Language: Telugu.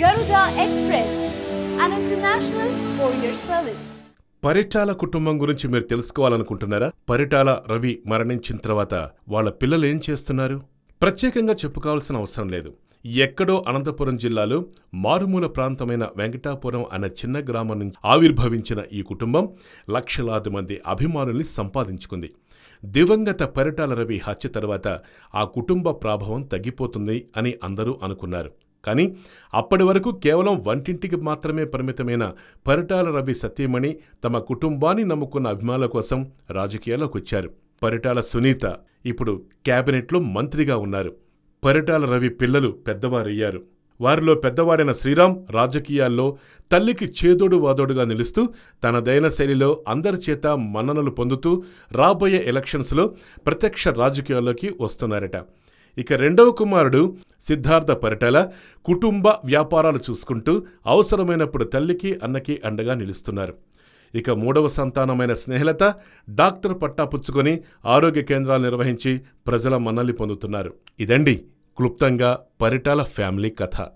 Garuda express international service Paritala కుటుంబం గురించి మీరు తెలుసుకోవాలనుకుంటున్నారా పరిటాల రవి మరణించిన తర్వాత వాళ్ళ పిల్లలు ఏం చేస్తున్నారు ప్రత్యేకంగా చెప్పుకోవాల్సిన అవసరం లేదు ఎక్కడో అనంతపురం జిల్లాలో మారుమూల ప్రాంతమైన వెంకటాపురం అనే చిన్న గ్రామం నుంచి ఆవిర్భవించిన ఈ కుటుంబం లక్షలాది మంది అభిమానుల్ని సంపాదించుకుంది దివంగత పరిటాల రవి హత్య తర్వాత ఆ కుటుంబ ప్రాభవం తగ్గిపోతుంది అని అందరూ అనుకున్నారు కానీ అప్పటి వరకు కేవలం వంటింటికి మాత్రమే పరిమితమైన పరిటాల రవి సత్యమణి తమ కుటుంబాన్ని నమ్ముకున్న అభిమానుల కోసం రాజకీయాల్లోకి వచ్చారు పరిటాల సునీత ఇప్పుడు క్యాబినెట్లో మంత్రిగా ఉన్నారు పరిటాల రవి పిల్లలు పెద్దవారయ్యారు వారిలో పెద్దవారైన శ్రీరామ్ రాజకీయాల్లో తల్లికి చేదోడు వాదోడుగా నిలుస్తూ తనదైన శైలిలో అందరి చేత మన్ననలు పొందుతూ రాబోయే ఎలక్షన్స్లో ప్రత్యక్ష రాజకీయాల్లోకి వస్తున్నారట ఇక రెండవ కుమారుడు సిద్ధార్థ పరిటల కుటుంబ వ్యాపారాలు చూసుకుంటూ అవసరమైనప్పుడు తల్లికి అన్నకి అండగా నిలుస్తున్నారు ఇక మూడవ సంతానమైన స్నేహలత డాక్టర్ పట్టా పుచ్చుకొని ఆరోగ్య కేంద్రాలు నిర్వహించి ప్రజల మన్నలి పొందుతున్నారు ఇదండి క్లుప్తంగా పరిటాల ఫ్యామిలీ కథ